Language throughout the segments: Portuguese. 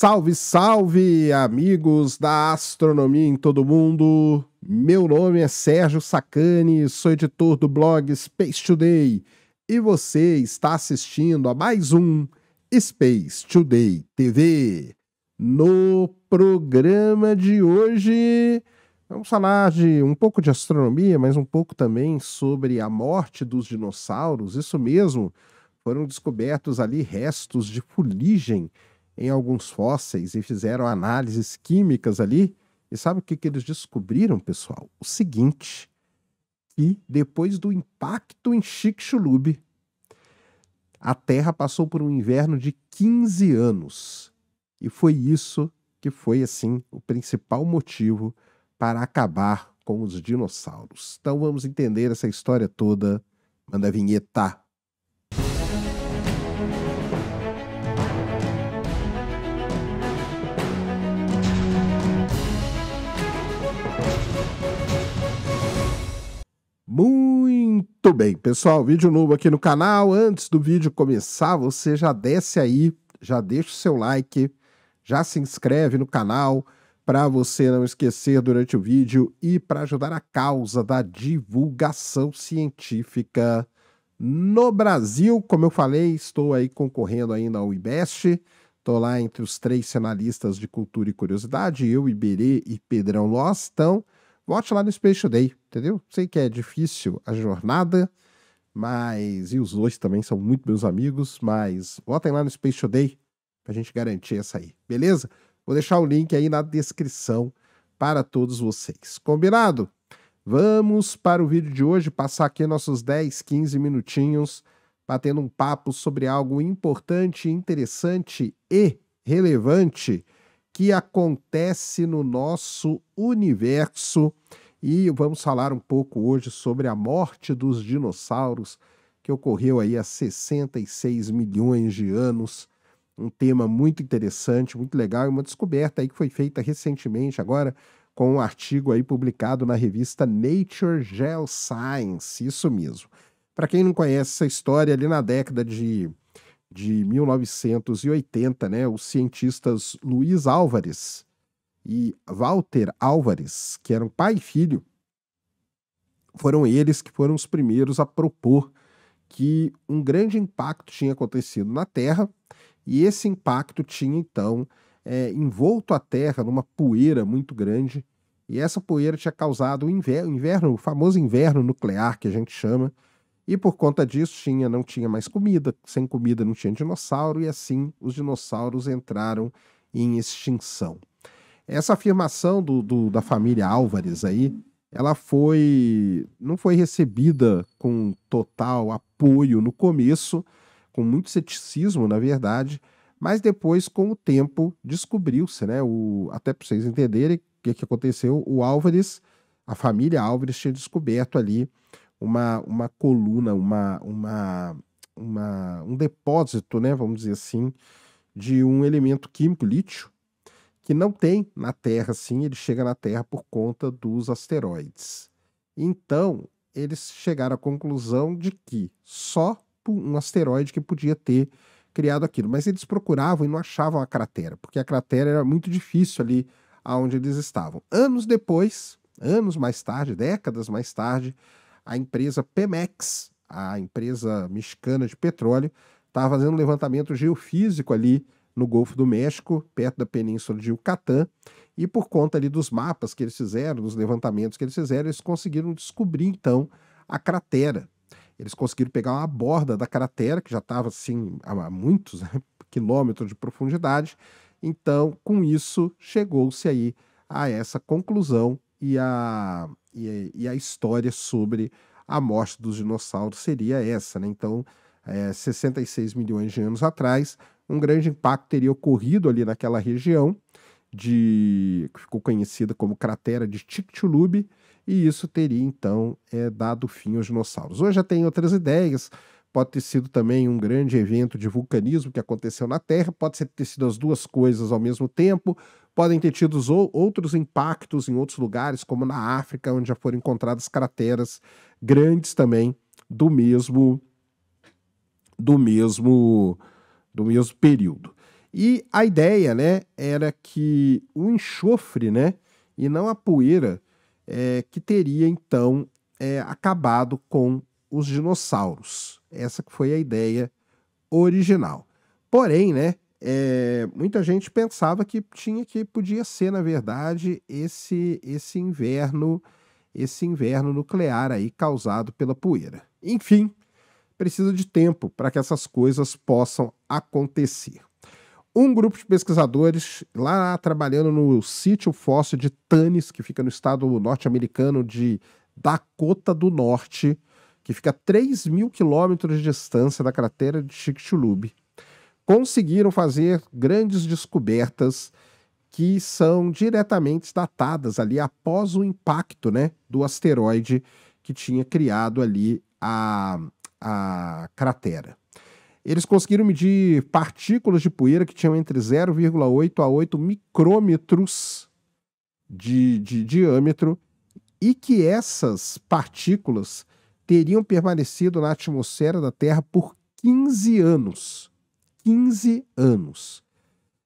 Salve, salve, amigos da astronomia em todo mundo. Meu nome é Sérgio Sacani, sou editor do blog Space Today e você está assistindo a mais um Space Today TV. No programa de hoje, vamos falar de um pouco de astronomia, mas um pouco também sobre a morte dos dinossauros. Isso mesmo, foram descobertos ali restos de fuligem em alguns fósseis e fizeram análises químicas ali. E sabe o que, que eles descobriram, pessoal? O seguinte, que depois do impacto em Chicxulub, a Terra passou por um inverno de 15 anos. E foi isso que foi, assim, o principal motivo para acabar com os dinossauros. Então vamos entender essa história toda. Manda a vinheta! Muito bem, pessoal, vídeo novo aqui no canal. Antes do vídeo começar, você já desce aí, já deixa o seu like, já se inscreve no canal para você não esquecer durante o vídeo e para ajudar a causa da divulgação científica no Brasil. Como eu falei, estou aí concorrendo ainda ao IBEST. Estou lá entre os três finalistas de cultura e curiosidade, eu, Iberê e Pedrão Loss. Então, vote lá no Space Day entendeu? Sei que é difícil a jornada, mas. E os dois também são muito meus amigos, mas votem lá no Space Today pra gente garantir essa aí, beleza? Vou deixar o link aí na descrição para todos vocês. Combinado? Vamos para o vídeo de hoje, passar aqui nossos 10, 15 minutinhos batendo um papo sobre algo importante, interessante e relevante que acontece no nosso universo e vamos falar um pouco hoje sobre a morte dos dinossauros, que ocorreu aí há 66 milhões de anos. Um tema muito interessante, muito legal, e uma descoberta aí que foi feita recentemente agora com um artigo aí publicado na revista Nature Geoscience, isso mesmo. Para quem não conhece essa história, ali na década de, de 1980, né, os cientistas Luiz Álvares e Walter Álvares, que eram pai e filho, foram eles que foram os primeiros a propor que um grande impacto tinha acontecido na Terra e esse impacto tinha então é, envolto a Terra numa poeira muito grande e essa poeira tinha causado o inverno, o inverno, o famoso inverno nuclear que a gente chama e por conta disso tinha não tinha mais comida, sem comida não tinha dinossauro e assim os dinossauros entraram em extinção. Essa afirmação do, do, da família Álvares aí, ela foi não foi recebida com total apoio no começo, com muito ceticismo, na verdade, mas depois, com o tempo, descobriu-se, né? O, até para vocês entenderem o que, que aconteceu, o Álvares, a família Álvares tinha descoberto ali uma, uma coluna, uma, uma, uma, um depósito, né? Vamos dizer assim, de um elemento químico, lítio, que não tem na Terra, sim, ele chega na Terra por conta dos asteroides. Então, eles chegaram à conclusão de que só um asteroide que podia ter criado aquilo. Mas eles procuravam e não achavam a cratera, porque a cratera era muito difícil ali aonde eles estavam. Anos depois, anos mais tarde, décadas mais tarde, a empresa Pemex, a empresa mexicana de petróleo, estava tá fazendo um levantamento geofísico ali no Golfo do México, perto da península de Yucatán, e por conta ali dos mapas que eles fizeram, dos levantamentos que eles fizeram, eles conseguiram descobrir então a cratera. Eles conseguiram pegar uma borda da cratera, que já estava assim a muitos né, quilômetros de profundidade. Então, com isso, chegou-se aí a essa conclusão e a, e a, e a história sobre a morte dos dinossauros seria essa, né? Então, é, 66 milhões de anos atrás, um grande impacto teria ocorrido ali naquela região, de, que ficou conhecida como cratera de Chicxulub, e isso teria então é, dado fim aos dinossauros. Hoje já tem outras ideias, pode ter sido também um grande evento de vulcanismo que aconteceu na Terra, pode ter sido as duas coisas ao mesmo tempo, podem ter tido outros impactos em outros lugares, como na África, onde já foram encontradas crateras grandes também do mesmo do mesmo do mesmo período. E a ideia né, era que o enxofre né, e não a poeira é, que teria então é, acabado com os dinossauros. Essa que foi a ideia original. Porém, né, é, muita gente pensava que tinha que podia ser, na verdade, esse esse inverno, esse inverno nuclear aí causado pela poeira. Enfim, precisa de tempo para que essas coisas possam acontecer. Um grupo de pesquisadores lá trabalhando no sítio fóssil de Tanis, que fica no estado norte-americano de Dakota do Norte, que fica a 3 mil quilômetros de distância da cratera de Chicxulub, conseguiram fazer grandes descobertas que são diretamente datadas ali após o impacto né, do asteroide que tinha criado ali a, a cratera. Eles conseguiram medir partículas de poeira que tinham entre 0,8 a 8 micrômetros de, de diâmetro e que essas partículas teriam permanecido na atmosfera da Terra por 15 anos. 15 anos.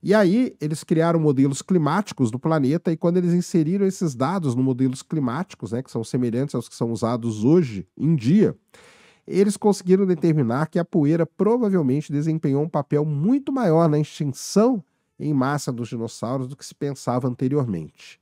E aí, eles criaram modelos climáticos do planeta, e quando eles inseriram esses dados no modelos climáticos, né, que são semelhantes aos que são usados hoje em dia, eles conseguiram determinar que a poeira provavelmente desempenhou um papel muito maior na extinção em massa dos dinossauros do que se pensava anteriormente.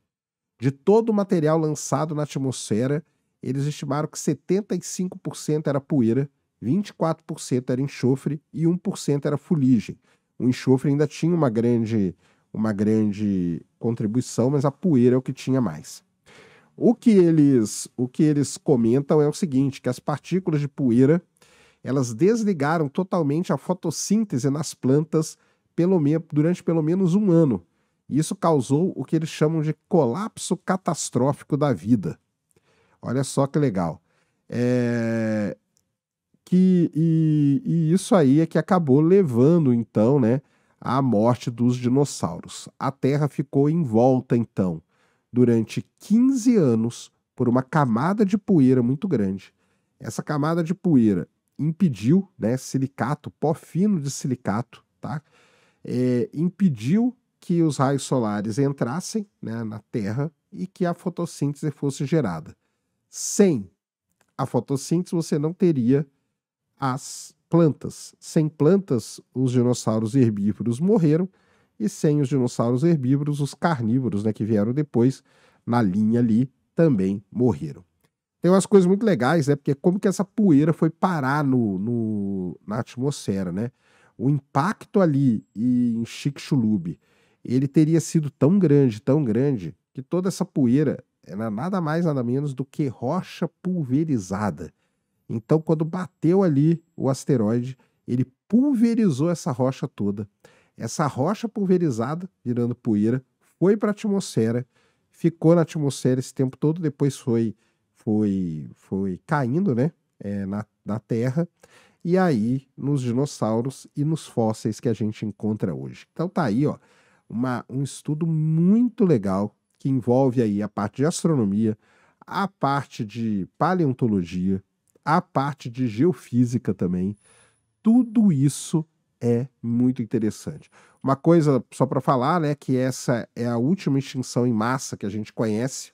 De todo o material lançado na atmosfera, eles estimaram que 75% era poeira, 24% era enxofre e 1% era fuligem. O enxofre ainda tinha uma grande, uma grande contribuição, mas a poeira é o que tinha mais. O que eles, o que eles comentam é o seguinte, que as partículas de poeira, elas desligaram totalmente a fotossíntese nas plantas pelo durante pelo menos um ano. Isso causou o que eles chamam de colapso catastrófico da vida. Olha só que legal. É... Que, e, e isso aí é que acabou levando, então, né, à morte dos dinossauros. A Terra ficou em volta então, durante 15 anos por uma camada de poeira muito grande. Essa camada de poeira impediu, né, silicato, pó fino de silicato, tá? É, impediu que os raios solares entrassem né, na Terra e que a fotossíntese fosse gerada. Sem a fotossíntese, você não teria as plantas. Sem plantas, os dinossauros herbívoros morreram e sem os dinossauros herbívoros, os carnívoros, né, que vieram depois na linha ali, também morreram. Tem umas coisas muito legais, né, porque como que essa poeira foi parar no, no na atmosfera, né? O impacto ali em Chicxulub, ele teria sido tão grande, tão grande, que toda essa poeira era nada mais, nada menos do que rocha pulverizada. Então, quando bateu ali o asteroide, ele pulverizou essa rocha toda. Essa rocha pulverizada, virando poeira, foi para a atmosfera, ficou na atmosfera esse tempo todo, depois foi foi foi caindo, né, é, na, na Terra, e aí nos dinossauros e nos fósseis que a gente encontra hoje. Então tá aí, ó, uma, um estudo muito legal que envolve aí a parte de astronomia, a parte de paleontologia, a parte de geofísica também. Tudo isso é muito interessante. Uma coisa só para falar, né, que essa é a última extinção em massa que a gente conhece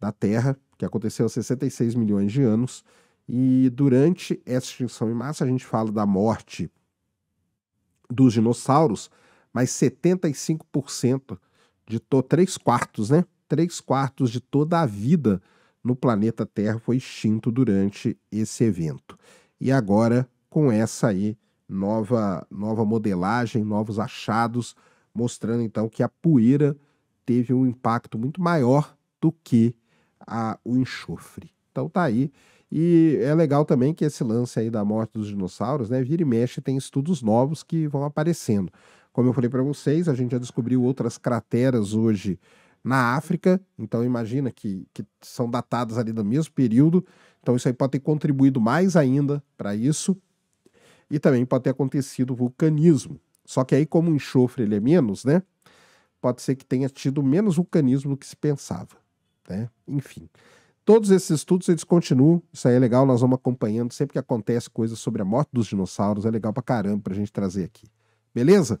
da Terra, que aconteceu há 66 milhões de anos, e durante essa extinção em massa a gente fala da morte dos dinossauros, mas 75% de to... 3 quartos, né? 3 quartos de toda a vida no planeta Terra foi extinto durante esse evento. E agora, com essa aí, nova, nova modelagem, novos achados, mostrando então que a poeira teve um impacto muito maior do que a, o enxofre. Então tá aí. E é legal também que esse lance aí da morte dos dinossauros, né? Vira e mexe, tem estudos novos que vão aparecendo. Como eu falei para vocês, a gente já descobriu outras crateras hoje na África, então imagina que, que são datadas ali do mesmo período, então isso aí pode ter contribuído mais ainda para isso e também pode ter acontecido vulcanismo. Só que aí, como o enxofre ele é menos, né? Pode ser que tenha tido menos vulcanismo do que se pensava, né? Enfim. Todos esses estudos eles continuam, isso aí é legal, nós vamos acompanhando sempre que acontece coisas sobre a morte dos dinossauros, é legal pra caramba pra gente trazer aqui. Beleza?